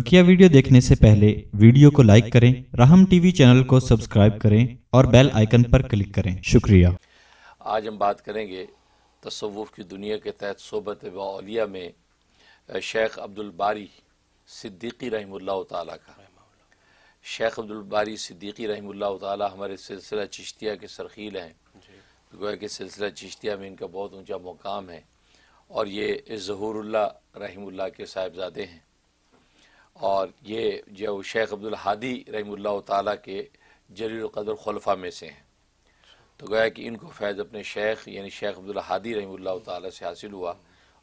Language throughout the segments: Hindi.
बकिया वीडियो देखने से पहले वीडियो को लाइक करें राहम टीवी चैनल को सब्सक्राइब करें और बेल आइकन पर क्लिक करें शुक्रिया आज हम बात करेंगे तसवुफ़ की दुनिया के तहत सोबत वालिया में शेख अब्दुलबारी सिद्दीकी रहमुल्ला ताला का शेख अब्दुलबारी सिद्दीकी रहमुल्ला ताला हमारे सिलसिला चिश्तिया के सरखील हैं गोया कि सिलसिला चिश्तिया में इनका बहुत ऊंचा मुकाम है और ये जहूरुल्ला रहमुल्ला के साहिबजादे हैं और ये जो शेख अब्दुल हादी रहमुल्ला ताला के जरूर कदर खलफा में से हैं तो गया कि इनको फैज़ अपने शेख यानी शेख अब्दुल हादी रहमुल्ला ताला से हासिल हुआ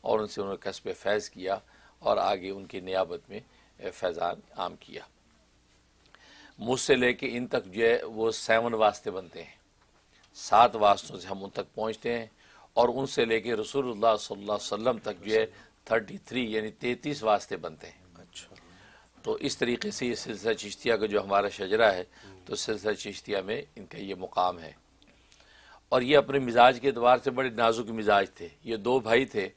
और उनसे उन्होंने कस्ब फैज़ किया और आगे उनकी नियाबत में फैज़ान आम किया मुझसे लेके इन तक जो है वो सेवन वास्ते बनते हैं सात वास्तों से हम उन तक पहुँचते हैं और उनसे लेके रसूल सल्लल्लाहु अलैहि तक जो है थर्टी थ्री यानी तैतीस वास्ते बनते हैं तो इस तरीके से ये सिलसिला चिश्तिया का जो हमारा शजरा है तो सिलसिला चिश्तिया में इनका ये मुकाम है और ये अपने मिजाज के अतबार से बड़े नाजुक मिजाज थे ये दो भाई थे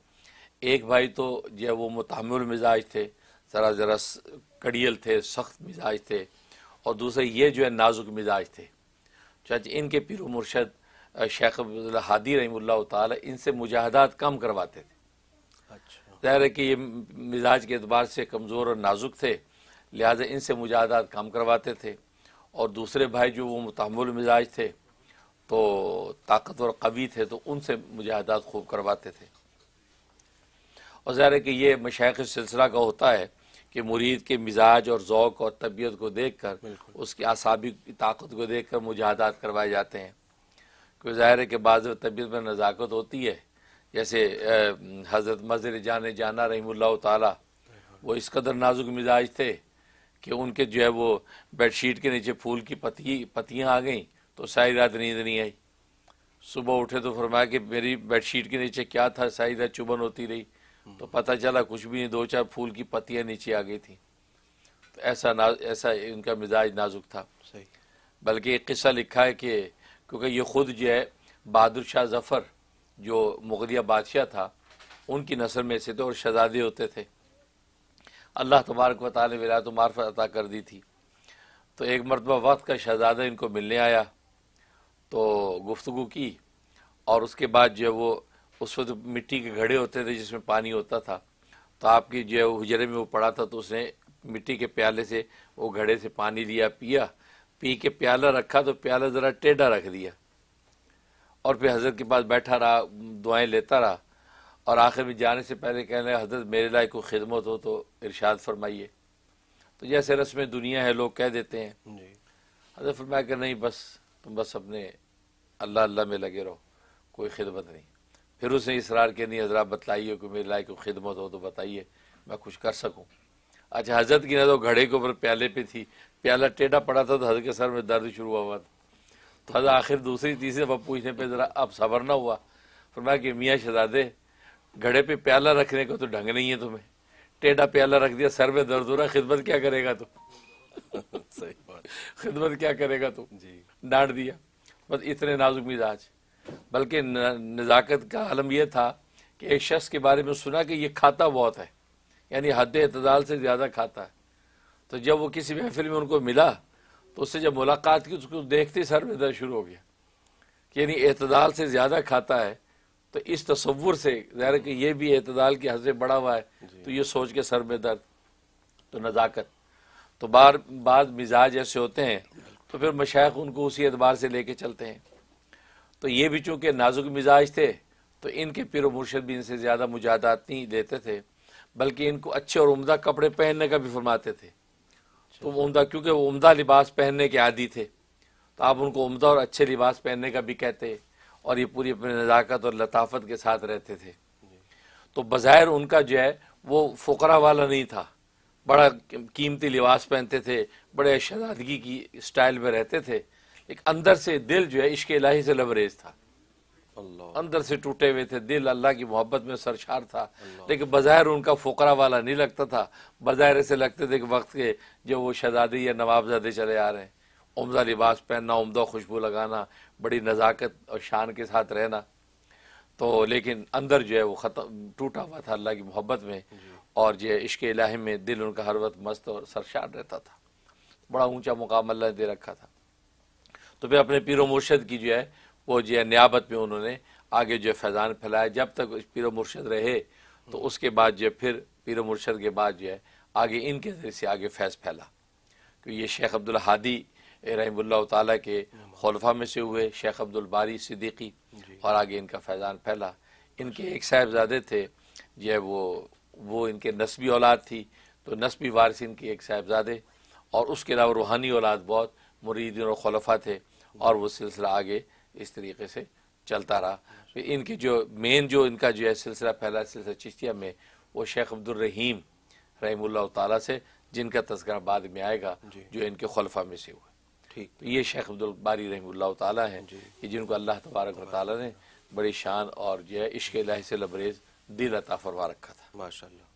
एक भाई तो जो वो मतहमुल मिजाज थे ज़रा ज़रा कड़ियल थे सख्त मिजाज थे और दूसरे ये जो है नाजुक मिजाज थे चाचे इनके पीर मुर्शद शेख हादी रही ताल इनसे मुजाहदात कम करवाते थे अच्छा ज़ाहिर है कि ये मिजाज के अतबार से कमज़ोर और नाजुक थे लिहाजा इनसे मुजाहदात कम करवाते थे और दूसरे भाई जो वो मतहमल मिजाज थे तो ताकतवर कवी थे तो उनसे मुजाहदात खूब करवाते थे और ज़ाहिर है कि ये मशाक सिलसिला का होता है कि मुरीद के मिजाज और ओक़ और तबीयत को देख कर उसकी आसाबी ताकत को देख कर मुजाहदात करवाए जाते हैं क्योंकि ज़ाहिर है कि बाद तबीयत में नज़ाकत होती है जैसे हज़रत मजर जान जाना रही ताला वो इस कदर नाजुक मिजाज थे कि उनके जो है वो बेडशीट के नीचे फूल की पत्ती पत्तियाँ आ गई तो सारी रात नींद नहीं आई सुबह उठे तो फरमाया कि मेरी बेडशीट के नीचे क्या था सारी रात चुभन होती रही तो पता चला कुछ भी नहीं दो चार फूल की पत्तियाँ नीचे आ गई थी तो ऐसा ना ऐसा इनका मिजाज नाजुक था सही बल्कि एक किस्सा लिखा है कि क्योंकि ये खुद जो है बहादुर शाह जफ़र जो मुगलिया बादशाह था उनकी नसर में से थे और शहजादे होते थे अल्लाह तबारक वाली ने विलायत तो मार्फत अता कर दी थी तो एक मरतबा वक्त का शहजादा इनको मिलने आया तो गुफ्तु की और उसके बाद जो है वो उस वक्त मिट्टी के घड़े होते थे जिसमें पानी होता था तो आपकी जो है वो हजरे में वो पड़ा था तो उसने मिट्टी के प्याले से वो घड़े से पानी लिया पिया पी के प्याला रखा तो प्याला ज़रा टेढ़ा रख दिया और फिर हजरत के पास बैठा रहा दुआएं लेता रहा और आखिर में जाने से पहले कह हजरत मेरे लायक को खिदमत हो तो इरशाद फरमाइए तो जैसे रस्म दुनिया है लोग कह देते हैं हजरत फरमाया कि नहीं बस तुम बस अपने अल्लाह अल्लाह में लगे रहो कोई खिदमत नहीं फिर उसने इसरार के नहीं हजरा बतलाइए कि मेरे लायक को खिदमत हो तो बताइए मैं कुछ कर सकूँ अच्छा हजरत की नजर घड़े के ऊपर प्याले पे थी प्याला टेढ़ा पड़ा था तो हजरत के सर में दर्द शुरू हुआ था तो हजरत आखिर दूसरी तीसरी दफ़ा पूछने पर ज़रा अब सबर ना हुआ फरमाया कि मियाँ शहजादे घड़े पे प्याला रखने को तो ढंग नहीं है तुम्हें टेढ़ा प्याला रख दिया सर में दर्द हो रहा खिदमत क्या करेगा तुम सही बात खिदमत क्या करेगा तुम जी डांट दिया बस इतने नाजुक मिजाज बल्कि नज़ाकत का आलम यह था कि एक शख्स के बारे में सुना कि यह खाता बहुत है यानी हद इतदाल से ज़्यादा खाता है तो जब वो किसी महफिल में उनको मिला तो उससे जब मुलाकात की तो उसको देखते ही सर में दर्द शुरू हो गया यानी इतदाल से ज़्यादा खाता है तो इस तस्वुर से ज़ाहिर कि यह भी अतदाल की हजें बड़ा बढ़ा हुआ है तो ये सोच के सर में दर्द तो नज़ाकत तो बार बाद मिजाज ऐसे होते हैं तो फिर मशाइ उनको उसी एतबार से लेके चलते हैं तो ये भी चूँकि नाजुक मिजाज थे तो इनके पिर मुर्शद भी इनसे ज़्यादा मुजादात नहीं लेते थे बल्कि इनको अच्छे और उमदा कपड़े पहनने का भी फरमाते थे तो उमदा क्योंकि वो उमदा लिबास पहनने के आदि थे तो आप उनको उमदा और अच्छे लिबास पहनने का भी कहते और ये पूरी अपनी नज़ाकत और लताफत के साथ रहते थे तो बाहर उनका जो है वो फ़करा वाला नहीं था बड़ा कीमती लिबास पहनते थे बड़े शहजादगी की स्टाइल में रहते थे एक अंदर से दिल जो है इश्क इलाही से लबरेज था अल्लाह अंदर से टूटे हुए थे दिल अल्लाह की मोहब्बत में सरशार था लेकिन बज़ाहिर उनका फ़करा वाला नहीं लगता था बाहर ऐसे लगते थे कि वक्त के जो वो शहजादे या नवाबजादे चले आ रहे हैं उमदा लिबास पहनना उमदा खुशबू लगाना बड़ी नज़ाकत और शान के साथ रहना तो लेकिन अंदर जो है वो ख़त्म टूटा हुआ था अल्लाह की मोहब्बत में और जो इश्क इलाह में दिल उनका हर वक्त मस्त और सरशार रहता था बड़ा ऊंचा मुकाम अल्लाह ने दे रखा था तो फिर अपने पीर मुर्शद की जो है वो जो है नियाबत में उन्होंने आगे जो फैज़ान फैलाया जब तक पीर मुर्शद रहे तो उसके बाद जो फिर पीर मुर्शद के बाद जो है आगे इनके ज़रिए से आगे फैज़ फैला क्योंकि तो ये शेख अब्दुल हादी रहमल्ला ताली के खलफा में से हुए शेख अब्दुल बारी सिद्दीकी और आगे इनका फैज़ान फैला इनके एक साहेबजादे थे जो वो वो इनके नस्बी औलाद थी तो नस्बी वारिस इनके एक साहेबजादे और उसके अलावा रूहानी औलाद बहुत मुरीदिन और खलफा थे और वो सिलसिला आगे इस तरीके से चलता रहा तो इनकी जो मेन जो इनका जो है सिलसिला फैला सिलसिला चिश्तिया में वो शेख अब्दुलरहीम रहीम तला से जिनका तस्करा बाद में आएगा जो इनके खलफा में से हुआ ठीक ये शेख अब्दुल बारी रहमल्ला है कि जिनको अल्लाह तबारक ने बड़ी शान और जो है इश्क लाही से लबरेज दिल अता फरमा रखा था माशा